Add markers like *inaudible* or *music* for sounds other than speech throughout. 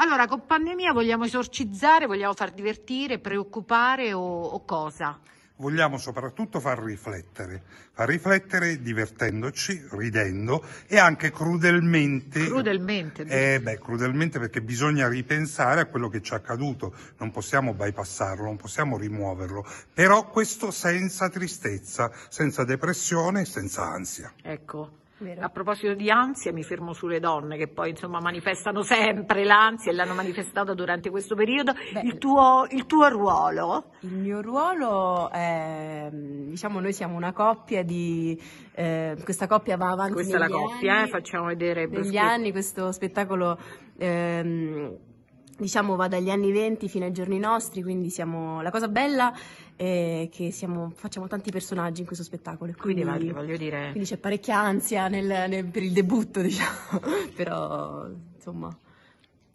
Allora, con pandemia vogliamo esorcizzare, vogliamo far divertire, preoccupare o, o cosa? vogliamo soprattutto far riflettere, far riflettere divertendoci, ridendo e anche crudelmente. Crudelmente. Eh, beh, crudelmente perché bisogna ripensare a quello che ci è accaduto, non possiamo bypassarlo, non possiamo rimuoverlo, però questo senza tristezza, senza depressione, e senza ansia. Ecco. Vero. A proposito di ansia, mi fermo sulle donne che poi insomma manifestano sempre l'ansia e l'hanno manifestata durante questo periodo. Beh, il, tuo, il, tuo, ruolo? Il mio ruolo è, diciamo, noi siamo una coppia di. Eh, questa coppia va avanti. Questa è la eh, anni, eh, facciamo vedere. Negli anni questo spettacolo. Ehm, diciamo va dagli anni 20 fino ai giorni nostri, quindi siamo... la cosa bella è che siamo... facciamo tanti personaggi in questo spettacolo. Quindi, quindi, voglio dire... quindi c'è parecchia ansia nel, nel, per il debutto, *laughs* diciamo, però insomma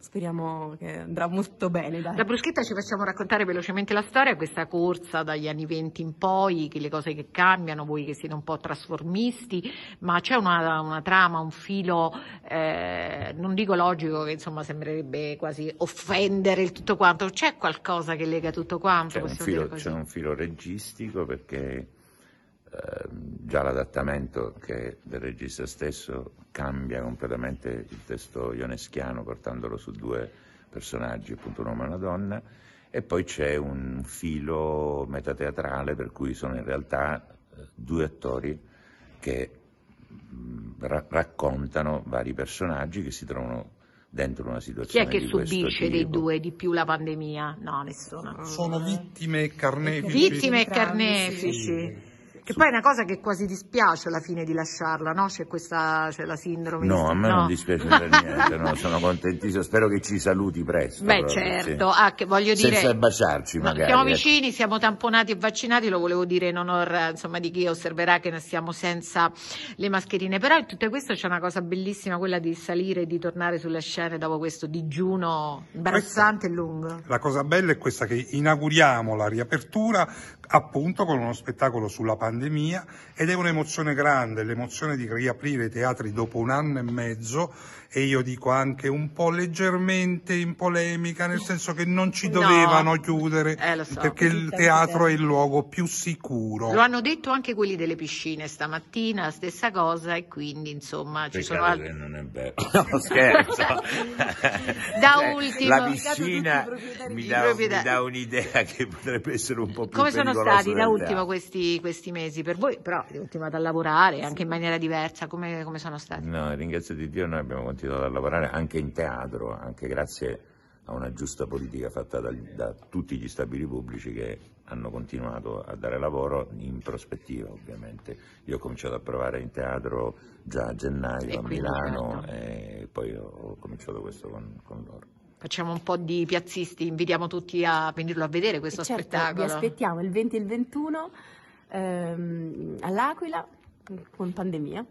speriamo che andrà molto bene. Dai. Da Bruschetta ci facciamo raccontare velocemente la storia, questa corsa dagli anni 20 in poi, che le cose che cambiano, voi che siete un po' trasformisti, ma c'è una, una trama, un filo, eh, non dico logico, che insomma sembrerebbe quasi offendere il tutto quanto, c'è qualcosa che lega tutto quanto? C'è, un filo, c'è un filo registico perché Ehm, già l'adattamento che del regista stesso cambia completamente il testo ioneschiano portandolo su due personaggi, appunto un uomo e una donna, e poi c'è un filo metateatrale per cui sono in realtà eh, due attori che mm, ra- raccontano vari personaggi che si trovano dentro una situazione Chi è che subisce dei due di più la pandemia? No, nessuno. Sono vittime carnefici. Vittime carnefici. Sì. Che poi è una cosa che quasi dispiace alla fine di lasciarla, no? C'è questa, c'è la sindrome. No, a me no. non dispiace per niente, no, sono contentissimo, spero che ci saluti presto. Beh, proprio, certo, sì. ah, che voglio dire... Senza baciarci magari. siamo ecco. vicini, siamo tamponati e vaccinati, lo volevo dire in onore, insomma, di chi osserverà che ne stiamo senza le mascherine. Però in tutto questo c'è una cosa bellissima, quella di salire e di tornare sulle scene dopo questo digiuno imbarazzante e lungo. La cosa bella è questa che inauguriamo la riapertura appunto con uno spettacolo sulla pandemia pandemia ed è un'emozione grande, l'emozione di riaprire i teatri dopo un anno e mezzo e io dico anche un po' leggermente in polemica, nel senso che non ci dovevano no. chiudere eh, so, perché il teatro è il luogo più sicuro. Lo hanno detto anche quelli delle piscine stamattina, stessa cosa e quindi insomma Peccato ci sono altri... non è bello, *laughs* no, scherzo. *laughs* da cioè, ultimo, la piscina mi dà, mi dà, un'idea *laughs* che potrebbe essere un po' più Come sono stati da ultimo questi, questi mesi? mesi per voi, però continuate a lavorare anche in maniera diversa, come, come sono stati? No, ringrazio di Dio, noi abbiamo continuato a lavorare anche in teatro, anche grazie a una giusta politica fatta da, da tutti gli stabili pubblici che hanno continuato a dare lavoro in prospettiva ovviamente. Io ho cominciato a provare in teatro già a gennaio a Milano certo. e poi ho cominciato questo con, con loro facciamo un po' di piazzisti, invitiamo tutti a venirlo a vedere questo certo, spettacolo. Vi aspettiamo il 20 e il 21 ehm, all'Aquila con pandemia